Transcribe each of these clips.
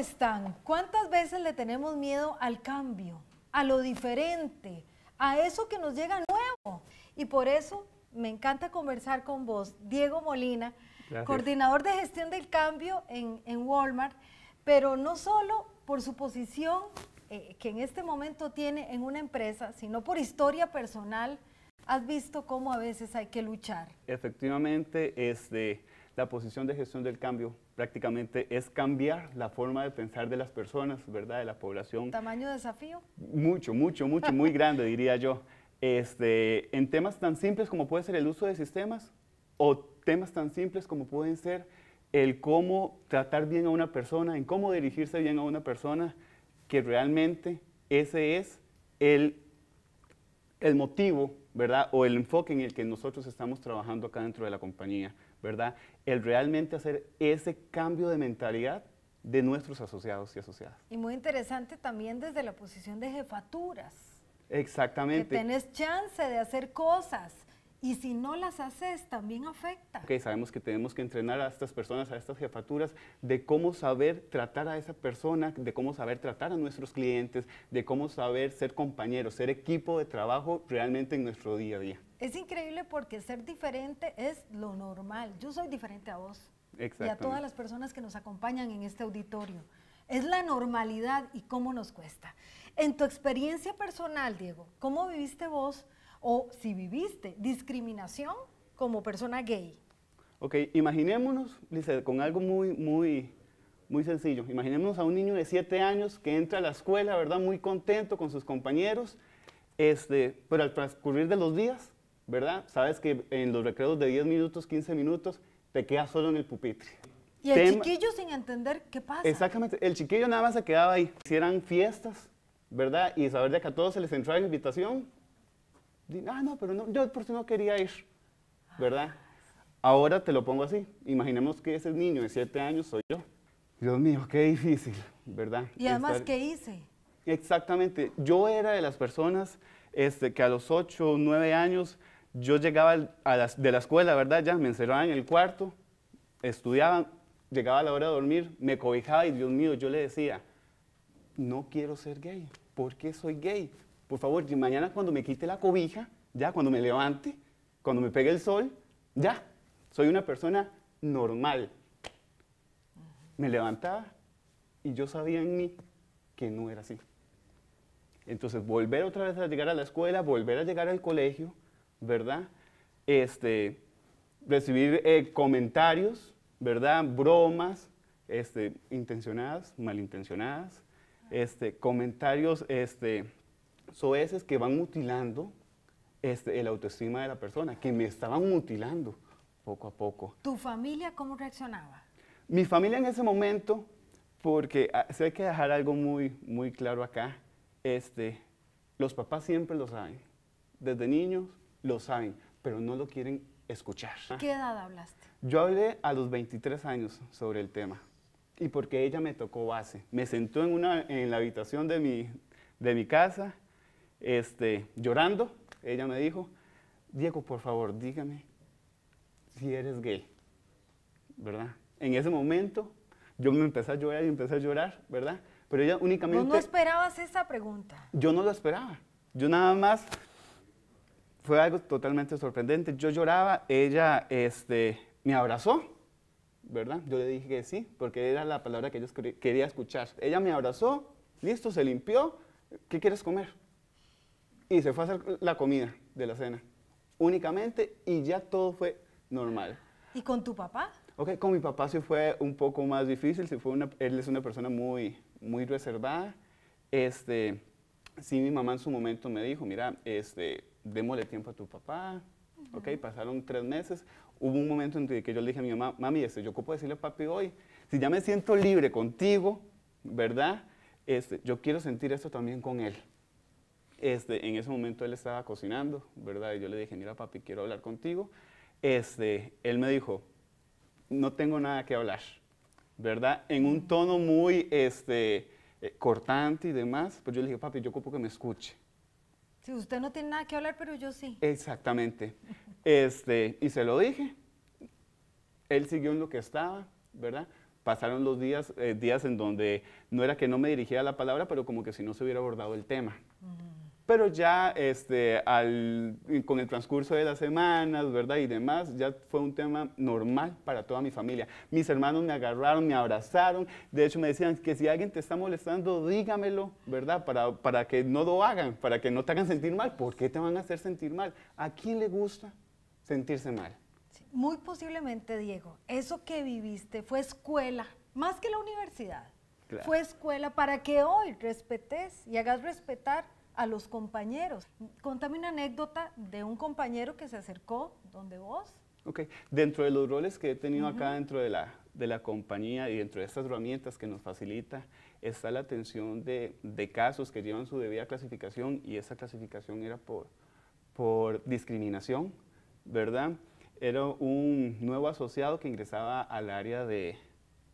están? ¿Cuántas veces le tenemos miedo al cambio, a lo diferente, a eso que nos llega nuevo? Y por eso me encanta conversar con vos, Diego Molina, coordinador de gestión del cambio en, Walmart, pero no solo por su posición eh, que en este momento tiene en una empresa, sino por historia personal, has visto cómo a veces hay que luchar. Efectivamente, este, la posición de gestión del cambio prácticamente es cambiar la forma de pensar de las personas, ¿verdad? De la población. ¿Tamaño de desafío? Mucho, mucho, mucho, muy grande, diría yo. Este, en temas tan simples como puede ser el uso de sistemas o temas tan simples como pueden ser el cómo tratar bien a una persona, en cómo dirigirse bien a una persona, que realmente ese es el, el motivo, ¿verdad? O el enfoque en el que nosotros estamos trabajando acá dentro de la compañía. ¿verdad? El realmente hacer ese cambio de mentalidad de nuestros asociados y asociadas. Y muy interesante también desde la posición de jefaturas. Exactamente. Que tenés chance de hacer cosas y si no las haces, también afecta. Ok, sabemos que tenemos que entrenar a estas personas, a estas jefaturas, de cómo saber tratar a esa persona, de cómo saber tratar a nuestros clientes, de cómo saber ser compañeros, ser equipo de trabajo realmente en nuestro día a día. Es increíble porque ser diferente es lo normal. Yo soy diferente a vos y a todas las personas que nos acompañan en este auditorio. Es la normalidad y cómo nos cuesta. En tu experiencia personal, Diego, ¿cómo viviste vos? o si viviste discriminación como persona gay. Ok, imaginémonos, dice, con algo muy, muy, muy sencillo. Imaginémonos a un niño de 7 años que entra a la escuela, ¿verdad? Muy contento con sus compañeros, este, pero al transcurrir de los días, ¿verdad? Sabes que en los recreos de 10 minutos, 15 minutos, te quedas solo en el pupitre. Y el chiquillo sin entender qué pasa. Exactamente, el chiquillo nada más se quedaba ahí. Si eran fiestas, ¿verdad? Y saber de que a todos se les entraba la invitación, ah, no, pero no, yo por si no quería ir, ah. ¿verdad? Ahora te lo pongo así, imaginemos que ese niño de siete años soy yo. Dios mío, qué difícil, ¿verdad? Y además, ¿qué hice? Exactamente, yo era de las personas este, que a los ocho, o años yo llegaba de la escuela, ¿verdad? Ya me encerraban en el cuarto, estudiaban, llegaba a la hora de dormir, me cobijaba y Dios mío, yo le decía, no quiero ser gay, ¿por qué soy gay? por favor, mañana cuando me quite la cobija, ya, cuando me levante, cuando me pegue el sol, ya, soy una persona normal. Me levantaba y yo sabía en mí que no era así. Entonces, volver otra vez a llegar a la escuela, volver a llegar al colegio, ¿verdad? Este, recibir eh, comentarios, ¿verdad? Bromas, este, intencionadas, malintencionadas, este, comentarios, este, soeces que van mutilando este, el autoestima de la persona, que me estaban mutilando poco a poco. ¿Tu familia cómo reaccionaba? Mi familia en ese momento, porque ah, se hay que dejar algo muy, muy claro acá, este, los papás siempre lo saben, desde niños lo saben, pero no lo quieren escuchar. ¿Qué edad hablaste? Yo hablé a los 23 años sobre el tema y porque ella me tocó base. Me sentó en, una, en la habitación de mi, de mi casa este, llorando, ella me dijo, Diego, por favor, dígame si eres gay, ¿verdad? En ese momento yo me empecé a llorar y empecé a llorar, ¿verdad? Pero ella únicamente... ¿No, no esperabas esa pregunta? Yo no lo esperaba. Yo nada más... Fue algo totalmente sorprendente. Yo lloraba, ella este, me abrazó, ¿verdad? Yo le dije que sí, porque era la palabra que ella quería escuchar. Ella me abrazó, listo, se limpió. ¿Qué quieres comer? y se fue a hacer la comida de la cena, únicamente, y ya todo fue normal. ¿Y con tu papá? Ok, con mi papá sí fue un poco más difícil, sí fue una, él es una persona muy, muy reservada. Este, sí, mi mamá en su momento me dijo, mira, este, démosle tiempo a tu papá, ok, pasaron tres meses. Hubo un momento en que yo le dije a mi mamá, mami, este, yo puedo decirle a papi hoy, si ya me siento libre contigo, ¿verdad? Este, yo quiero sentir esto también con él. Este, en ese momento él estaba cocinando, ¿verdad? Y yo le dije, mira papi, quiero hablar contigo. Este, él me dijo, no tengo nada que hablar, ¿verdad? En un tono muy este, eh, cortante y demás, pues yo le dije, papi, yo ocupo que me escuche. Si usted no tiene nada que hablar, pero yo sí. Exactamente. Este, y se lo dije. Él siguió en lo que estaba, ¿verdad? Pasaron los días, eh, días en donde no era que no me dirigiera la palabra, pero como que si no se hubiera abordado el tema pero ya este, al, con el transcurso de las semanas, ¿verdad? Y demás, ya fue un tema normal para toda mi familia. Mis hermanos me agarraron, me abrazaron, de hecho me decían que si alguien te está molestando, dígamelo, ¿verdad? Para, para que no lo hagan, para que no te hagan sentir mal. ¿Por qué te van a hacer sentir mal? ¿A quién le gusta sentirse mal? muy posiblemente, Diego, eso que viviste fue escuela, más que la universidad. Fue escuela para que hoy respetes y hagas respetar a los compañeros. Contame una anécdota de un compañero que se acercó donde vos. Ok, dentro de los roles que he tenido acá dentro de la, compañía y dentro de estas herramientas que nos facilita, está la atención de, casos que llevan su debida clasificación y esa clasificación era por, por discriminación, ¿verdad? Era un nuevo asociado que ingresaba al área de,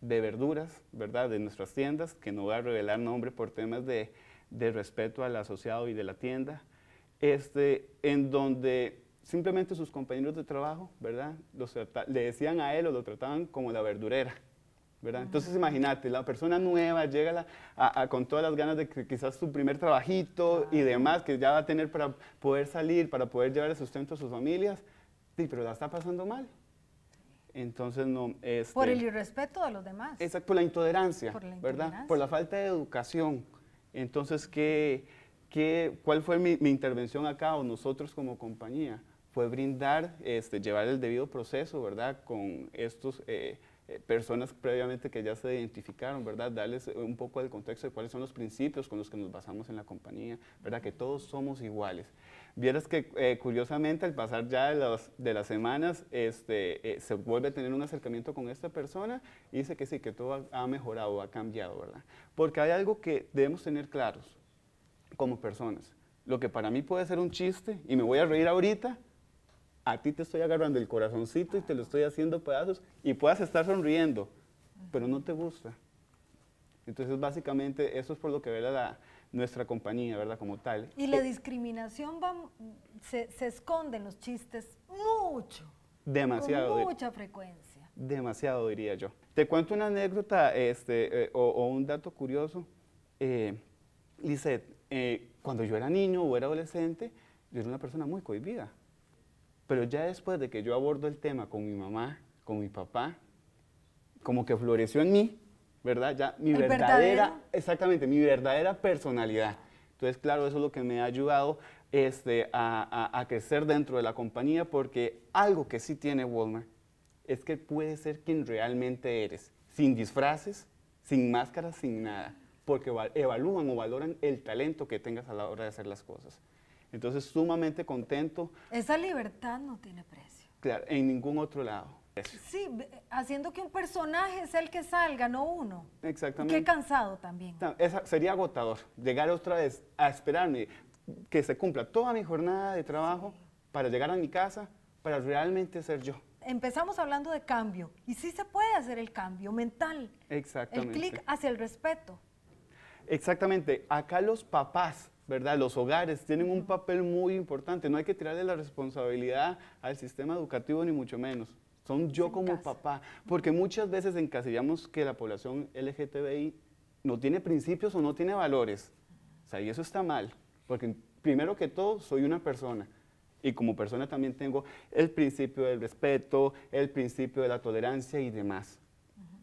de verduras, ¿verdad? De nuestras tiendas, que no voy a revelar nombre por temas de, de respeto al asociado y de la tienda, este, en donde simplemente sus compañeros de trabajo, ¿verdad? le decían a él o lo trataban como la verdurera, ¿verdad? Entonces imagínate, la persona nueva llega con todas las ganas de que quizás su primer trabajito y demás que ya va a tener para poder salir, para poder llevar el sustento a sus familias, sí, pero la está pasando mal. Entonces no este, por el irrespeto a los demás. Exacto, por la intolerancia, por la intolerancia. ¿verdad? Por la falta de educación. Entonces, ¿qué, cuál fue mi, intervención acá o nosotros como compañía? Fue brindar, este, llevar el debido proceso, ¿verdad? Con estos... Eh, eh, personas previamente que ya se identificaron, ¿verdad? Darles un poco del contexto de cuáles son los principios con los que nos basamos en la compañía, ¿verdad? Que todos somos iguales. Vieras que eh, curiosamente al pasar ya de las, semanas, este, eh, se vuelve a tener un acercamiento con esta persona y dice que sí, que todo ha mejorado, ha cambiado, ¿verdad? Porque hay algo que debemos tener claros como personas. Lo que para mí puede ser un chiste y me voy a reír ahorita, a ti te estoy agarrando el corazoncito y te lo estoy haciendo pedazos y puedas estar sonriendo, pero no te gusta. Entonces, básicamente, eso es por lo que ve la, nuestra compañía, ¿verdad? Como tal. Y la eh, discriminación se, se, esconde en los chistes mucho. Demasiado. Con mucha frecuencia. Demasiado, diría yo. Te cuento una anécdota este, eh, o, un dato curioso. Eh, eh, cuando yo era niño o era adolescente, yo era una persona muy cohibida. Pero ya después de que yo abordo el tema con mi mamá, con mi papá, como que floreció en mí, ¿verdad? Ya mi verdadera, exactamente, mi verdadera personalidad. Entonces, claro, eso es lo que me ha ayudado este, a, a, a crecer dentro de la compañía, porque algo que sí tiene Walmart es que puedes ser quien realmente eres, sin disfraces, sin máscaras, sin nada, porque evalúan o valoran el talento que tengas a la hora de hacer las cosas. Entonces, sumamente contento. Esa libertad no tiene precio. Claro, en ningún otro lado. Sí, haciendo que un personaje sea el que salga, no uno. Exactamente. Qué cansado también. sería agotador, llegar otra vez a esperarme que se cumpla toda mi jornada de trabajo para llegar a mi casa, para realmente ser yo. Empezamos hablando de cambio, y sí se puede hacer el cambio mental. Exactamente. El clic hacia el respeto. Exactamente. Acá los papás ¿verdad? Los hogares tienen un papel muy importante. No hay que tirarle la responsabilidad al sistema educativo, ni mucho menos. Son yo como papá, porque muchas veces encasillamos que la población LGTBI no tiene principios o no tiene valores. O sea, y eso está mal, porque primero que todo soy una persona. Y como persona también tengo el principio del respeto, el principio de la tolerancia y demás.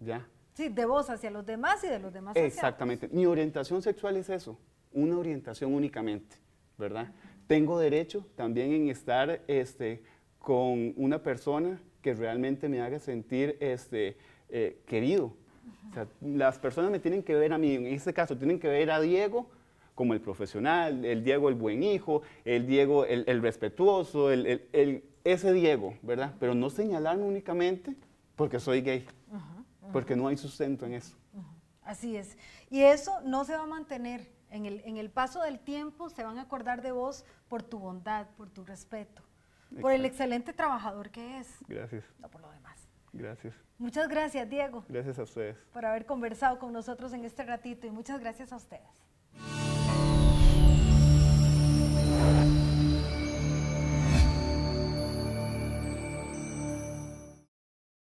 ¿Ya? Sí, de vos hacia los demás y de los demás hacia Exactamente. Mi orientación sexual es eso una orientación únicamente, ¿verdad? Tengo derecho también en estar este, con una persona que realmente me haga sentir este, eh, querido. O sea, las personas me tienen que ver a mí, en este caso tienen que ver a Diego como el profesional, el Diego el buen hijo, el Diego el, respetuoso, el, ese Diego, ¿verdad? Pero no señalarme únicamente porque soy gay, porque no hay sustento en eso. Así es. Y eso no se va a mantener en el, paso del tiempo se van a acordar de vos por tu bondad, por tu respeto, por el excelente trabajador que es. Gracias. No por lo demás. Gracias. Muchas gracias, Diego. Gracias a ustedes. Por haber conversado con nosotros en este ratito y muchas gracias a ustedes.